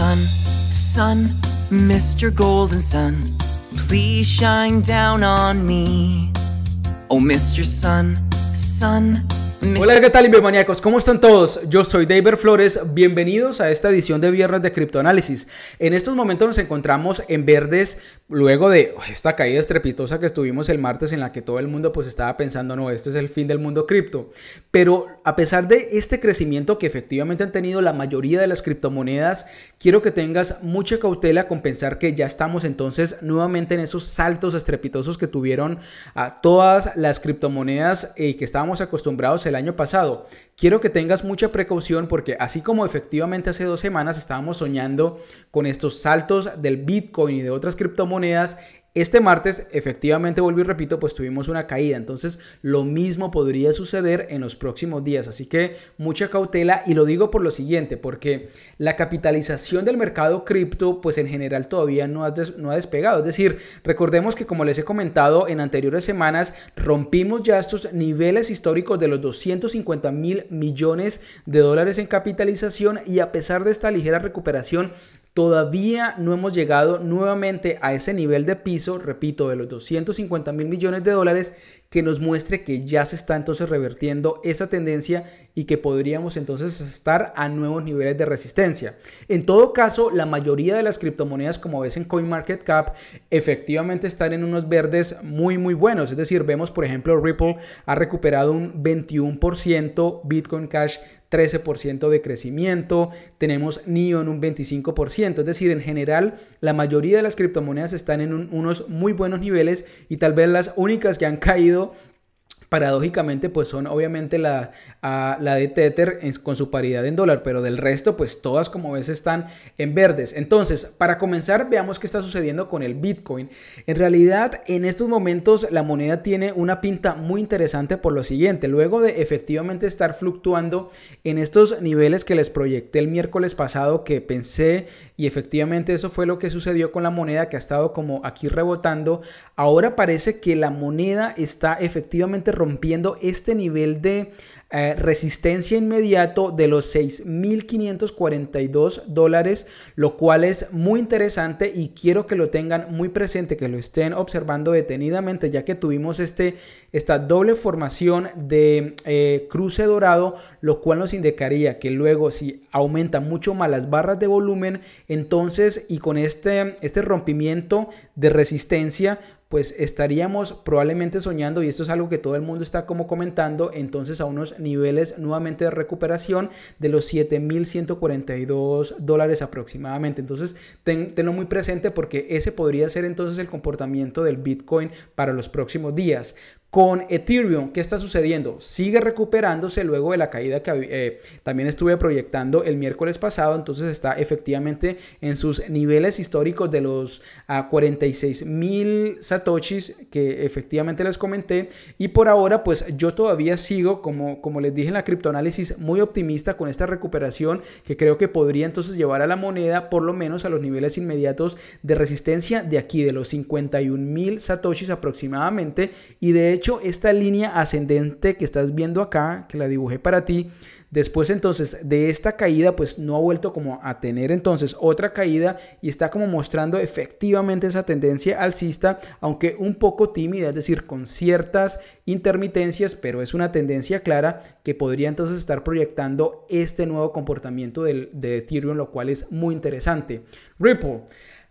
Sun, sun, Mr. Golden Sun, please shine down on me. Oh, Mr. Sun, sun, Hola, ¿qué tal, Invermaníacos? ¿Cómo están todos? Yo soy David Flores. Bienvenidos a esta edición de Viernes de Criptoanálisis. En estos momentos nos encontramos en verdes, luego de esta caída estrepitosa que estuvimos el martes, en la que todo el mundo pues estaba pensando, no, este es el fin del mundo cripto. Pero a pesar de este crecimiento que efectivamente han tenido la mayoría de las criptomonedas, quiero que tengas mucha cautela con pensar que ya estamos entonces nuevamente en esos saltos estrepitosos que tuvieron a ah, todas las criptomonedas eh, y que estábamos acostumbrados a el año pasado. Quiero que tengas mucha precaución porque así como efectivamente hace dos semanas estábamos soñando con estos saltos del Bitcoin y de otras criptomonedas, este martes, efectivamente, vuelvo y repito, pues tuvimos una caída. Entonces, lo mismo podría suceder en los próximos días. Así que mucha cautela y lo digo por lo siguiente, porque la capitalización del mercado cripto, pues en general todavía no ha, no ha despegado. Es decir, recordemos que como les he comentado en anteriores semanas, rompimos ya estos niveles históricos de los 250 mil millones de dólares en capitalización y a pesar de esta ligera recuperación, Todavía no hemos llegado nuevamente a ese nivel de piso, repito, de los 250 mil millones de dólares que nos muestre que ya se está entonces revertiendo esa tendencia y que podríamos entonces estar a nuevos niveles de resistencia. En todo caso, la mayoría de las criptomonedas, como ves en CoinMarketCap, efectivamente están en unos verdes muy, muy buenos. Es decir, vemos, por ejemplo, Ripple ha recuperado un 21%, Bitcoin Cash 13% de crecimiento, tenemos NIO en un 25%, es decir, en general la mayoría de las criptomonedas están en unos muy buenos niveles y tal vez las únicas que han caído paradójicamente pues son obviamente la, la de Tether con su paridad en dólar, pero del resto pues todas como ves están en verdes. Entonces, para comenzar, veamos qué está sucediendo con el Bitcoin. En realidad, en estos momentos la moneda tiene una pinta muy interesante por lo siguiente, luego de efectivamente estar fluctuando en estos niveles que les proyecté el miércoles pasado que pensé y efectivamente eso fue lo que sucedió con la moneda que ha estado como aquí rebotando. Ahora parece que la moneda está efectivamente rompiendo este nivel de eh, resistencia inmediato de los 6.542 dólares, lo cual es muy interesante y quiero que lo tengan muy presente, que lo estén observando detenidamente, ya que tuvimos este, esta doble formación de eh, cruce dorado, lo cual nos indicaría que luego si aumenta mucho más las barras de volumen, entonces y con este, este rompimiento de resistencia, pues estaríamos probablemente soñando, y esto es algo que todo el mundo está como comentando, entonces a unos niveles nuevamente de recuperación de los 7.142 dólares aproximadamente. Entonces, tenlo muy presente porque ese podría ser entonces el comportamiento del Bitcoin para los próximos días. Con Ethereum, ¿qué está sucediendo? Sigue recuperándose luego de la caída que eh, también estuve proyectando el miércoles pasado, entonces está efectivamente en sus niveles históricos de los a 46 mil satoshis que efectivamente les comenté y por ahora pues yo todavía sigo como, como les dije en la criptoanálisis muy optimista con esta recuperación que creo que podría entonces llevar a la moneda por lo menos a los niveles inmediatos de resistencia de aquí de los 51 mil satoshis aproximadamente y de hecho, esta línea ascendente que estás viendo acá, que la dibujé para ti, después entonces de esta caída, pues no ha vuelto como a tener entonces otra caída y está como mostrando efectivamente esa tendencia alcista, aunque un poco tímida, es decir, con ciertas intermitencias, pero es una tendencia clara que podría entonces estar proyectando este nuevo comportamiento del, de Ethereum, lo cual es muy interesante. Ripple.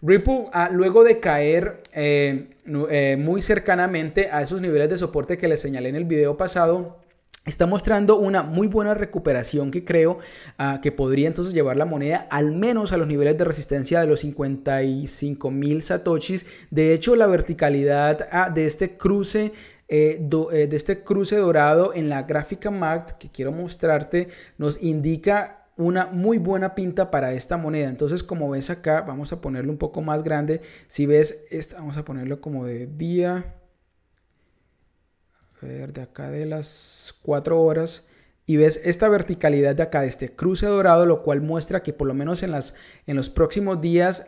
Ripple, ah, luego de caer eh, eh, muy cercanamente a esos niveles de soporte que les señalé en el video pasado, está mostrando una muy buena recuperación que creo ah, que podría entonces llevar la moneda al menos a los niveles de resistencia de los 55,000 mil satoshis. De hecho, la verticalidad ah, de este cruce eh, de este cruce dorado en la gráfica MACD que quiero mostrarte nos indica una muy buena pinta para esta moneda. Entonces, como ves acá, vamos a ponerlo un poco más grande. Si ves, esta, vamos a ponerlo como de día. A de acá de las 4 horas y ves esta verticalidad de acá, de este cruce dorado, lo cual muestra que por lo menos en, las, en los próximos días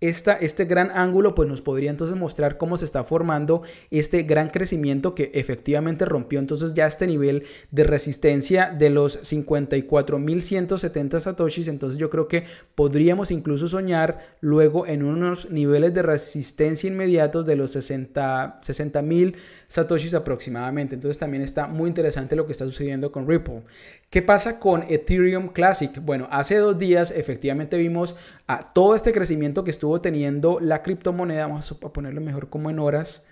este gran ángulo pues nos podría entonces mostrar cómo se está formando este gran crecimiento que efectivamente rompió entonces ya este nivel de resistencia de los 54.170 satoshis entonces yo creo que podríamos incluso soñar luego en unos niveles de resistencia inmediatos de los 60.000 satoshis aproximadamente entonces también está muy interesante lo que está sucediendo con Ripple ¿Qué pasa con Ethereum Classic? Bueno, hace dos días efectivamente vimos a todo este crecimiento que estuvo teniendo la criptomoneda, vamos a ponerlo mejor como en horas,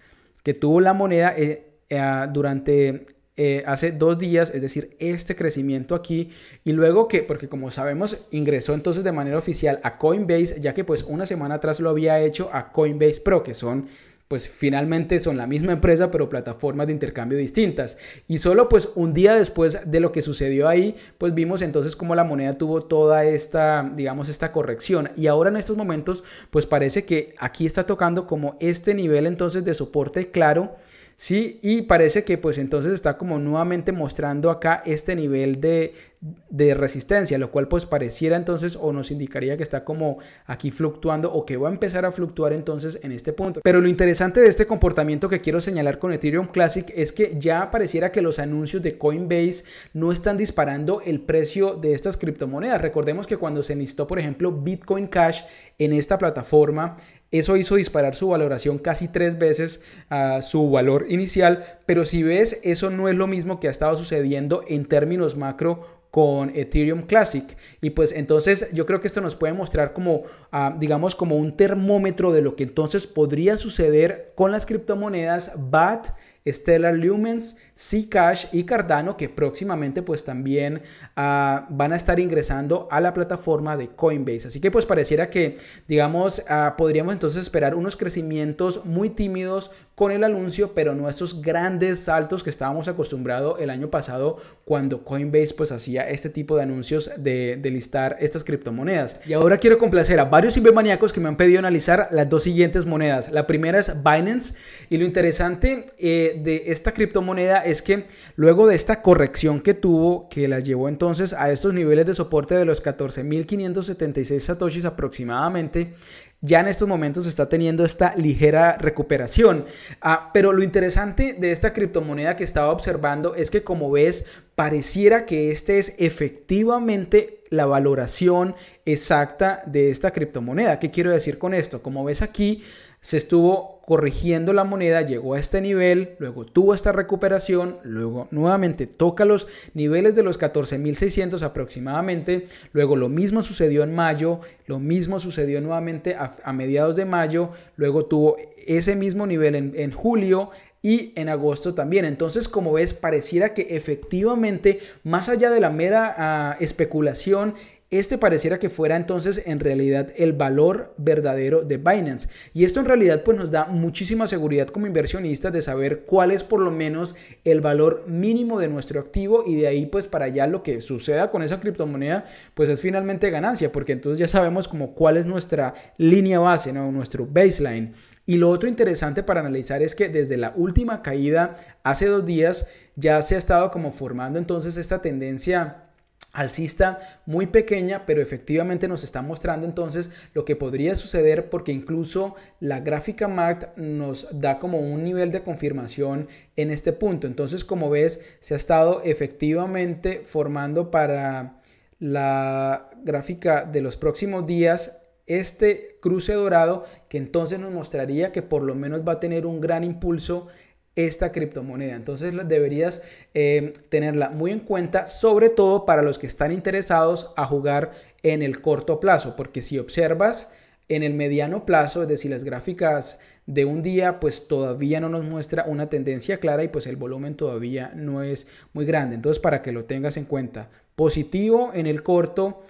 que tuvo la moneda eh, eh, durante eh, hace dos días, es decir, este crecimiento aquí, y luego que, porque como sabemos, ingresó entonces de manera oficial a Coinbase, ya que pues una semana atrás lo había hecho a Coinbase Pro, que son pues finalmente son la misma empresa pero plataformas de intercambio distintas. Y solo pues un día después de lo que sucedió ahí, pues vimos entonces cómo la moneda tuvo toda esta, digamos, esta corrección. Y ahora en estos momentos, pues parece que aquí está tocando como este nivel entonces de soporte claro ¿sí? Y parece que pues entonces está como nuevamente mostrando acá este nivel de, resistencia, lo cual pues pareciera entonces o nos indicaría que está como aquí fluctuando o que va a empezar a fluctuar entonces en este punto. Pero lo interesante de este comportamiento que quiero señalar con Ethereum Classic es que ya pareciera que los anuncios de Coinbase no están disparando el precio de estas criptomonedas. Recordemos que cuando se listó por ejemplo Bitcoin Cash en esta plataforma, eso hizo disparar su valoración casi tres veces a su valor inicial, pero si ves, eso no es lo mismo que ha estado sucediendo en términos macro con Ethereum Classic. Y pues entonces yo creo que esto nos puede mostrar como, ah, digamos, como un termómetro de lo que entonces podría suceder con las criptomonedas BAT Stellar Lumens, Cash y Cardano, que próximamente pues también ah, van a estar ingresando a la plataforma de Coinbase. Así que pues pareciera que, digamos, ah, podríamos entonces esperar unos crecimientos muy tímidos con el anuncio, pero no esos grandes saltos que estábamos acostumbrados el año pasado cuando Coinbase pues hacía este tipo de anuncios de, listar estas criptomonedas. Y ahora quiero complacer a varios cibermaníacos que me han pedido analizar las dos siguientes monedas. La primera es Binance y lo interesante... Eh, de esta criptomoneda es que luego de esta corrección que tuvo, que la llevó entonces a estos niveles de soporte de los 14.576 satoshis aproximadamente, ya en estos momentos está teniendo esta ligera recuperación. Ah, pero lo interesante de esta criptomoneda que estaba observando es que como ves, pareciera que este es efectivamente la valoración exacta de esta criptomoneda. ¿Qué quiero decir con esto? Como ves aquí, se estuvo corrigiendo la moneda, llegó a este nivel, luego tuvo esta recuperación, luego nuevamente toca los niveles de los 14.600 aproximadamente, luego lo mismo sucedió en mayo, lo mismo sucedió nuevamente a, mediados de mayo, luego tuvo ese mismo nivel en, julio, y en agosto también. Entonces, como ves, pareciera que efectivamente, más allá de la mera ah, especulación, este pareciera que fuera entonces en realidad el valor verdadero de Binance. Y esto en realidad pues nos da muchísima seguridad como inversionistas de saber cuál es por lo menos el valor mínimo de nuestro activo y de ahí pues para allá lo que suceda con esa criptomoneda pues es finalmente ganancia porque entonces ya sabemos como cuál es nuestra línea base, ¿no? nuestro baseline. Y lo otro interesante para analizar es que desde la última caída hace dos días ya se ha estado como formando entonces esta tendencia alcista muy pequeña, pero efectivamente nos está mostrando entonces lo que podría suceder porque incluso la gráfica MACD nos da como un nivel de confirmación en este punto. Entonces, como ves, se ha estado efectivamente formando para la gráfica de los próximos días este cruce dorado que entonces nos mostraría que por lo menos va a tener un gran impulso esta criptomoneda. Entonces deberías eh, tenerla muy en cuenta, sobre todo para los que están interesados a jugar en el corto plazo, porque si observas en el mediano plazo, es decir, las gráficas de un día, pues todavía no nos muestra una tendencia clara y pues el volumen todavía no es muy grande. Entonces, para que lo tengas en cuenta, positivo en el corto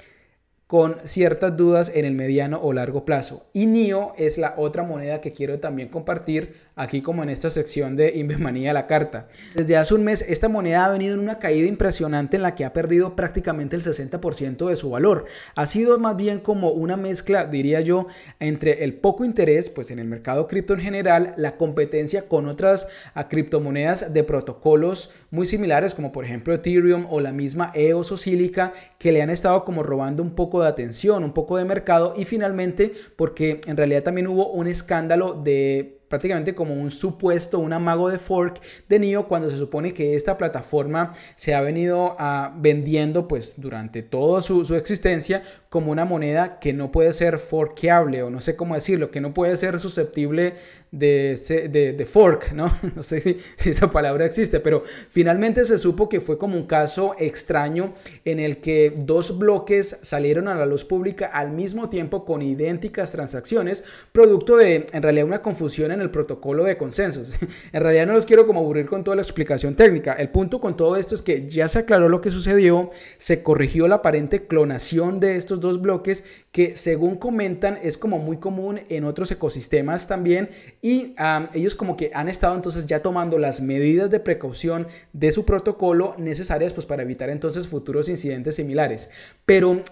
con ciertas dudas en el mediano o largo plazo. Y NIO es la otra moneda que quiero también compartir aquí como en esta sección de Invesmanía la carta. Desde hace un mes esta moneda ha venido en una caída impresionante en la que ha perdido prácticamente el 60% de su valor. Ha sido más bien como una mezcla, diría yo, entre el poco interés pues en el mercado cripto en general, la competencia con otras ah, criptomonedas de protocolos muy similares como por ejemplo Ethereum o la misma EOS o Silica que le han estado como robando un poco de atención, un poco de mercado y finalmente porque en realidad también hubo un escándalo de prácticamente como un supuesto, un amago de fork de NIO cuando se supone que esta plataforma se ha venido ah, vendiendo pues durante toda su, su, existencia como una moneda que no puede ser forkeable o no sé cómo decirlo, que no puede ser susceptible de, fork, ¿no? No sé si, si, esa palabra existe, pero finalmente se supo que fue como un caso extraño en el que dos bloques salieron a la luz pública al mismo tiempo con idénticas transacciones, producto de, en realidad, una confusión en el protocolo de consensos. En realidad no los quiero como aburrir con toda la explicación técnica. El punto con todo esto es que ya se aclaró lo que sucedió, se corrigió la aparente clonación de estos dos bloques que, según comentan, es como muy común en otros ecosistemas también y ellos como que han estado entonces ya tomando las medidas de precaución de su protocolo necesarias pues para evitar entonces futuros incidentes similares. Pero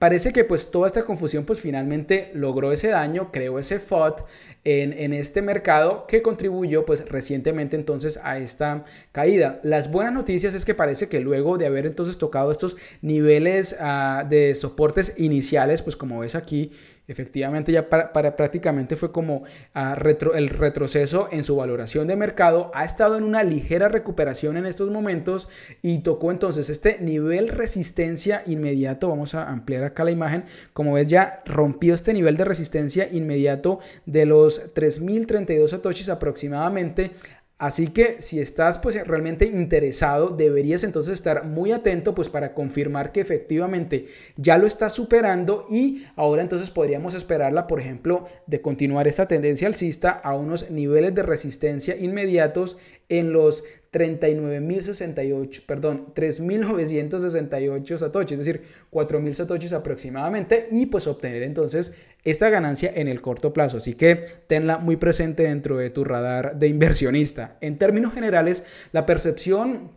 parece que pues toda esta confusión pues finalmente logró ese daño, creó ese FOD en, este mercado que contribuyó pues recientemente entonces a esta caída. Las buenas noticias es que parece que luego de haber entonces tocado estos niveles ah, de soportes iniciales pues como ves aquí Efectivamente, ya para, prácticamente fue como ah, el retroceso en su valoración de mercado. Ha estado en una ligera recuperación en estos momentos y tocó entonces este nivel resistencia inmediato. Vamos a ampliar acá la imagen. Como ves, ya rompió este nivel de resistencia inmediato de los 3.032 satoshis aproximadamente Así que si estás pues realmente interesado, deberías entonces estar muy atento pues para confirmar que efectivamente ya lo está superando y ahora entonces podríamos esperarla, por ejemplo, de continuar esta tendencia alcista a unos niveles de resistencia inmediatos en los 39.068, perdón, 3.968 satoshis, es decir, 4.000 satoshis aproximadamente y pues obtener entonces esta ganancia en el corto plazo. Así que tenla muy presente dentro de tu radar de inversionista. En términos generales, la percepción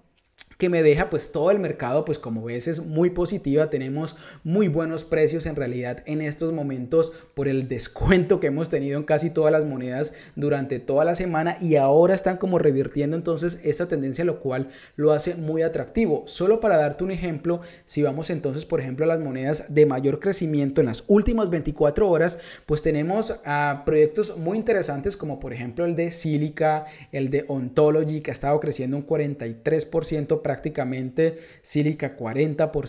que me deja pues todo el mercado pues como ves es muy positiva, tenemos muy buenos precios en realidad en estos momentos por el descuento que hemos tenido en casi todas las monedas durante toda la semana y ahora están como revirtiendo entonces esta tendencia lo cual lo hace muy atractivo. Solo para darte un ejemplo, si vamos entonces por ejemplo a las monedas de mayor crecimiento en las últimas 24 horas, pues tenemos a proyectos muy interesantes como por ejemplo el de Silica, el de Ontology que ha estado creciendo un 43% prácticamente Silica 40%, v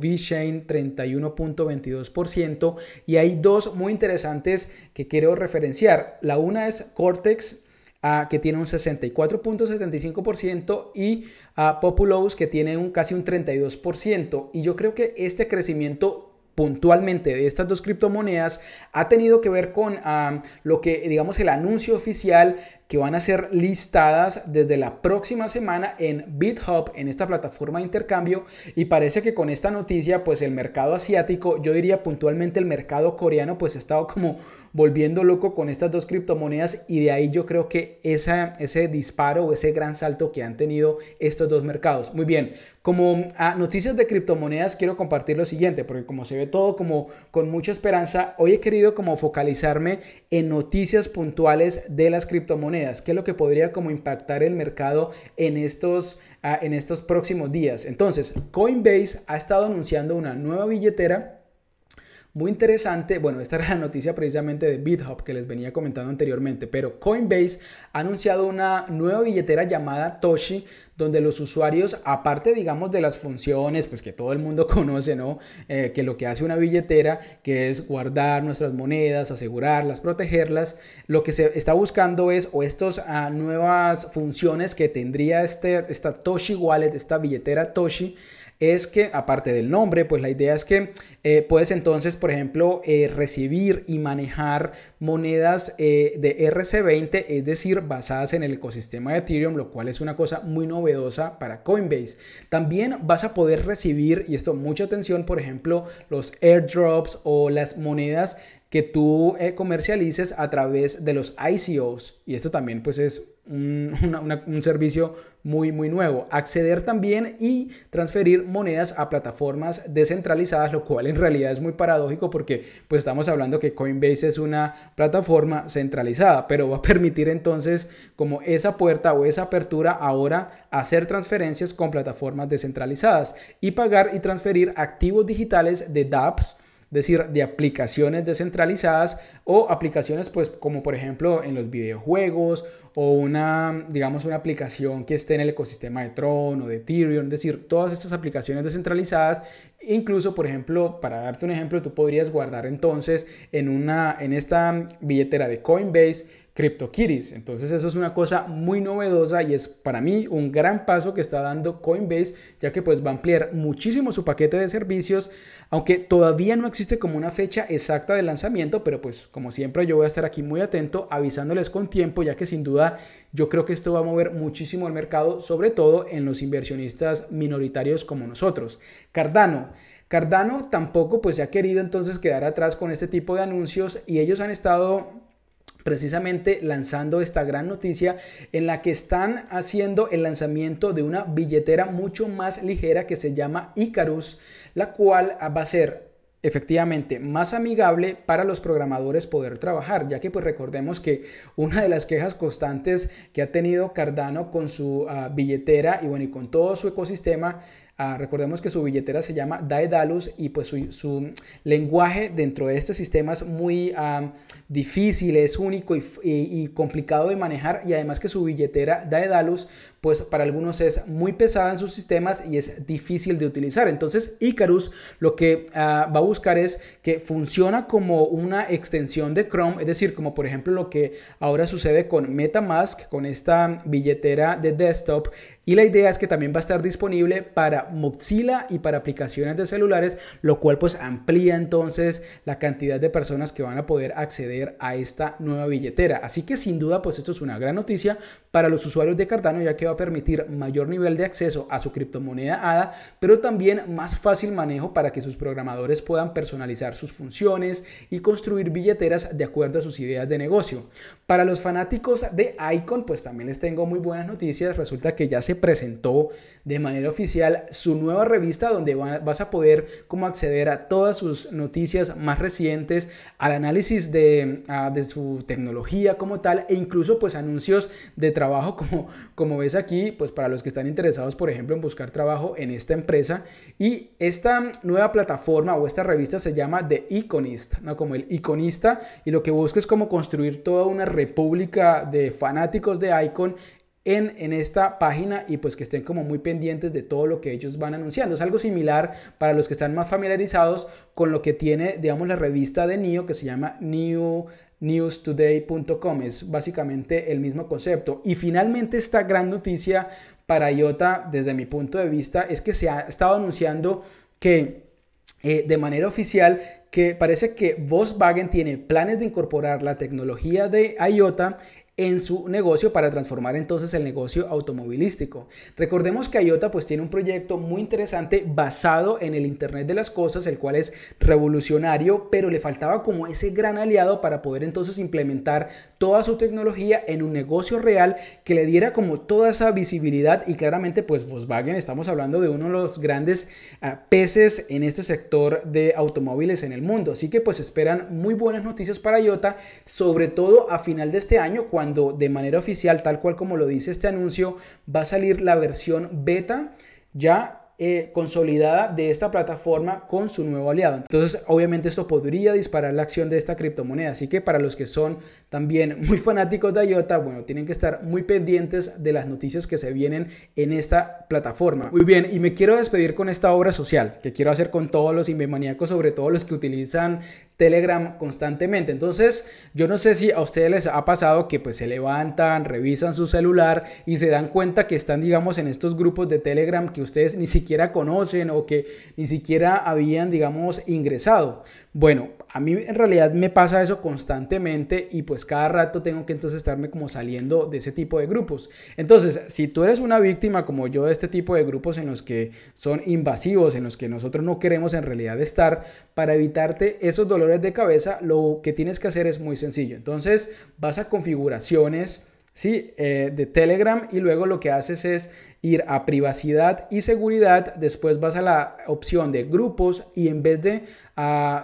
31.22% y hay dos muy interesantes que quiero referenciar. La una es Cortex ah, que tiene un 64.75% y a ah, Populous que tiene un, casi un 32%. Y yo creo que este crecimiento puntualmente de estas dos criptomonedas ha tenido que ver con lo que digamos el anuncio oficial que van a ser listadas desde la próxima semana en BitHub, en esta plataforma de intercambio, y parece que con esta noticia, pues el mercado asiático, yo diría puntualmente el mercado coreano, pues ha estado como volviendo loco con estas dos criptomonedas y de ahí yo creo que ese disparo o ese gran salto que han tenido estos dos mercados. Muy bien, como a ah, noticias de criptomonedas quiero compartir lo siguiente, porque como se ve todo como con mucha esperanza, hoy he querido como focalizarme en noticias puntuales de las criptomonedas, que es lo que podría como impactar el mercado en estos, ah, en estos próximos días. Entonces, Coinbase ha estado anunciando una nueva billetera muy interesante, bueno, esta era la noticia precisamente de BitHub que les venía comentando anteriormente, pero Coinbase ha anunciado una nueva billetera llamada Toshi, donde los usuarios, aparte, digamos, de las funciones, pues que todo el mundo conoce, ¿no? Eh, que lo que hace una billetera, que es guardar nuestras monedas, asegurarlas, protegerlas, lo que se está buscando es, o estas ah, nuevas funciones que tendría este, esta Toshi Wallet, esta billetera Toshi, es que, aparte del nombre, pues la idea es que eh, puedes entonces, por ejemplo, eh, recibir y manejar monedas eh, de RC20, es decir, basadas en el ecosistema de Ethereum, lo cual es una cosa muy novedosa para Coinbase. También vas a poder recibir, y esto mucha atención, por ejemplo, los airdrops o las monedas que tú eh, comercialices a través de los ICOs. Y esto también pues es un, un, servicio muy, muy nuevo. Acceder también y transferir monedas a plataformas descentralizadas, lo cual en realidad es muy paradójico porque pues estamos hablando que Coinbase es una plataforma centralizada, pero va a permitir entonces como esa puerta o esa apertura ahora hacer transferencias con plataformas descentralizadas y pagar y transferir activos digitales de dApps decir, de aplicaciones descentralizadas o aplicaciones pues como por ejemplo en los videojuegos o una, digamos, una aplicación que esté en el ecosistema de Tron o de Ethereum, es decir, todas estas aplicaciones descentralizadas, incluso, por ejemplo, para darte un ejemplo, tú podrías guardar entonces en, una, en esta billetera de Coinbase Kiris, Entonces eso es una cosa muy novedosa y es para mí un gran paso que está dando Coinbase, ya que pues va a ampliar muchísimo su paquete de servicios, aunque todavía no existe como una fecha exacta de lanzamiento, pero pues como siempre yo voy a estar aquí muy atento avisándoles con tiempo, ya que sin duda yo creo que esto va a mover muchísimo el mercado, sobre todo en los inversionistas minoritarios como nosotros. Cardano. Cardano tampoco pues se ha querido entonces quedar atrás con este tipo de anuncios y ellos han estado precisamente lanzando esta gran noticia en la que están haciendo el lanzamiento de una billetera mucho más ligera que se llama Icarus, la cual va a ser efectivamente más amigable para los programadores poder trabajar, ya que pues recordemos que una de las quejas constantes que ha tenido Cardano con su ah, billetera y bueno y con todo su ecosistema Ah, recordemos que su billetera se llama Daedalus y pues su, lenguaje dentro de este sistema es muy ah, difícil, es único y, y, complicado de manejar y además que su billetera Daedalus pues para algunos es muy pesada en sus sistemas y es difícil de utilizar. Entonces Icarus lo que ah, va a buscar es que funciona como una extensión de Chrome, es decir, como por ejemplo lo que ahora sucede con Metamask, con esta billetera de desktop, y la idea es que también va a estar disponible para Mozilla y para aplicaciones de celulares, lo cual pues amplía entonces la cantidad de personas que van a poder acceder a esta nueva billetera. Así que sin duda pues esto es una gran noticia para los usuarios de Cardano ya que va a permitir mayor nivel de acceso a su criptomoneda ADA, pero también más fácil manejo para que sus programadores puedan personalizar sus funciones y construir billeteras de acuerdo a sus ideas de negocio. Para los fanáticos de Icon, pues también les tengo muy buenas noticias. Resulta que ya se presentó de manera oficial su nueva revista donde vas a poder como acceder a todas sus noticias más recientes, al análisis de, ah, su tecnología como tal e incluso pues anuncios de trabajo como, como ves aquí, pues para los que están interesados, por ejemplo, en buscar trabajo en esta empresa. Y esta nueva plataforma o esta revista se llama The Iconist, ¿no? Como el iconista. Y lo que busca es como construir toda una república de fanáticos de Icon en, en, esta página y pues que estén como muy pendientes de todo lo que ellos van anunciando. Es algo similar para los que están más familiarizados con lo que tiene, digamos, la revista de NIO que se llama NIO newstoday.com. Es básicamente el mismo concepto. Y finalmente esta gran noticia para IOTA desde mi punto de vista es que se ha estado anunciando que eh, de manera oficial que parece que Volkswagen tiene planes de incorporar la tecnología de IOTA en su negocio para transformar entonces el negocio automovilístico. Recordemos que IOTA pues tiene un proyecto muy interesante basado en el Internet de las Cosas, el cual es revolucionario, pero le faltaba como ese gran aliado para poder entonces implementar toda su tecnología en un negocio real que le diera como toda esa visibilidad y claramente pues Volkswagen estamos hablando de uno de los grandes ah, peces en este sector de automóviles en el mundo. Así que pues esperan muy buenas noticias para IOTA, sobre todo a final de este año cuando de manera oficial, tal cual como lo dice este anuncio, va a salir la versión beta ya eh, consolidada de esta plataforma con su nuevo aliado. Entonces, obviamente esto podría disparar la acción de esta criptomoneda. Así que para los que son también muy fanáticos de IOTA, bueno, tienen que estar muy pendientes de las noticias que se vienen en esta plataforma. Muy bien, y me quiero despedir con esta obra social que quiero hacer con todos los inmemaniacos, sobre todo los que utilizan Telegram constantemente. Entonces, yo no sé si a ustedes les ha pasado que pues se levantan, revisan su celular y se dan cuenta que están, digamos, en estos grupos de Telegram que ustedes ni siquiera siquiera conocen o que ni siquiera habían, digamos, ingresado. Bueno, a mí en realidad me pasa eso constantemente y pues cada rato tengo que entonces estarme como saliendo de ese tipo de grupos. Entonces, si tú eres una víctima como yo de este tipo de grupos en los que son invasivos, en los que nosotros no queremos en realidad estar, para evitarte esos dolores de cabeza, lo que tienes que hacer es muy sencillo. Entonces, vas a configuraciones. ¿sí? Eh, de Telegram y luego lo que haces es ir a privacidad y seguridad, después vas a la opción de grupos y en vez de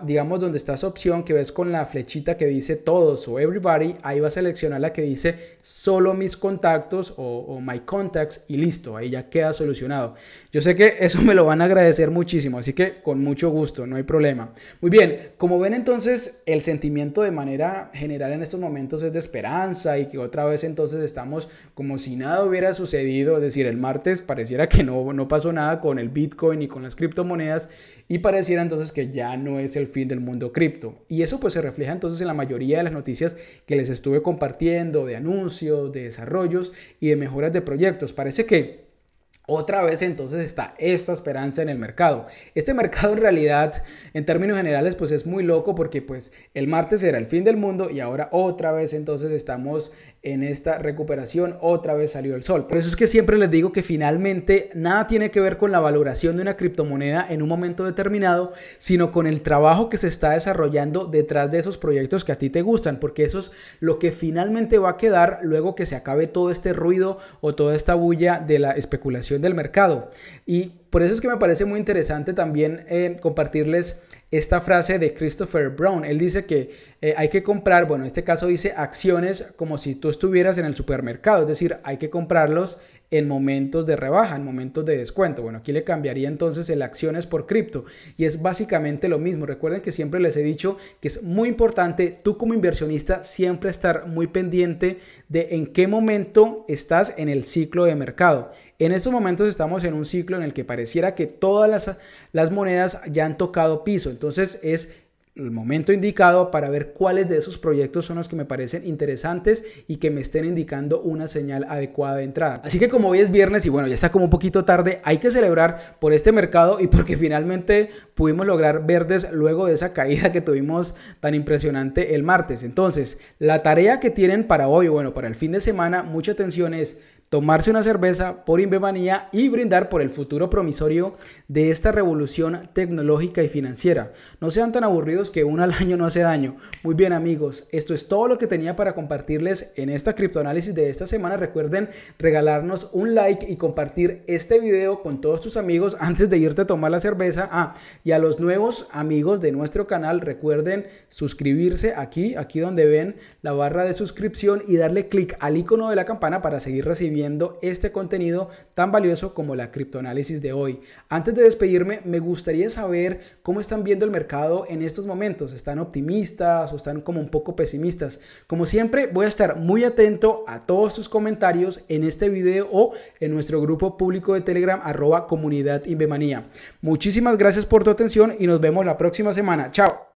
digamos, donde está esa opción que ves con la flechita que dice todos o everybody, ahí va a seleccionar la que dice solo mis contactos o, my contacts y listo, ahí ya queda solucionado. Yo sé que eso me lo van a agradecer muchísimo, así que con mucho gusto, no hay problema. Muy bien, como ven entonces, el sentimiento de manera general en estos momentos es de esperanza y que otra vez entonces estamos como si nada hubiera sucedido, es decir, el martes pareciera que no, no pasó nada con el Bitcoin y con las criptomonedas y pareciera entonces que ya no es el fin del mundo cripto. Y eso pues se refleja entonces en la mayoría de las noticias que les estuve compartiendo, de anuncios, de desarrollos y de mejoras de proyectos. Parece que otra vez entonces está esta esperanza en el mercado. Este mercado en realidad, en términos generales, pues es muy loco porque pues el martes era el fin del mundo y ahora otra vez entonces estamos en esta recuperación otra vez salió el sol. Por eso es que siempre les digo que finalmente nada tiene que ver con la valoración de una criptomoneda en un momento determinado, sino con el trabajo que se está desarrollando detrás de esos proyectos que a ti te gustan, porque eso es lo que finalmente va a quedar luego que se acabe todo este ruido o toda esta bulla de la especulación del mercado. Y por eso es que me parece muy interesante también eh, compartirles esta frase de Christopher Brown. Él dice que eh, hay que comprar, bueno, en este caso dice acciones como si tú estuvieras en el supermercado, es decir, hay que comprarlos en momentos de rebaja, en momentos de descuento. Bueno, aquí le cambiaría entonces el acciones por cripto y es básicamente lo mismo. Recuerden que siempre les he dicho que es muy importante tú como inversionista siempre estar muy pendiente de en qué momento estás en el ciclo de mercado. En estos momentos estamos en un ciclo en el que pareciera que todas las, las monedas ya han tocado piso. Entonces es el momento indicado para ver cuáles de esos proyectos son los que me parecen interesantes y que me estén indicando una señal adecuada de entrada. Así que como hoy es viernes y bueno, ya está como un poquito tarde, hay que celebrar por este mercado y porque finalmente pudimos lograr verdes luego de esa caída que tuvimos tan impresionante el martes. Entonces, la tarea que tienen para hoy, bueno, para el fin de semana, mucha atención es tomarse una cerveza por Invemanía y brindar por el futuro promisorio de esta revolución tecnológica y financiera. No sean tan aburridos que uno al año no hace daño. Muy bien amigos, esto es todo lo que tenía para compartirles en esta criptoanálisis de esta semana. Recuerden regalarnos un like y compartir este video con todos tus amigos antes de irte a tomar la cerveza. Ah, y a los nuevos amigos de nuestro canal, recuerden suscribirse aquí, aquí donde ven la barra de suscripción y darle clic al icono de la campana para seguir recibiendo este contenido tan valioso como la criptoanálisis de hoy. Antes de despedirme, me gustaría saber cómo están viendo el mercado en estos momentos. ¿Están optimistas o están como un poco pesimistas? Como siempre, voy a estar muy atento a todos sus comentarios en este video o en nuestro grupo público de Telegram arroba comunidad Invemanía. Muchísimas gracias por tu atención y nos vemos la próxima semana. Chao.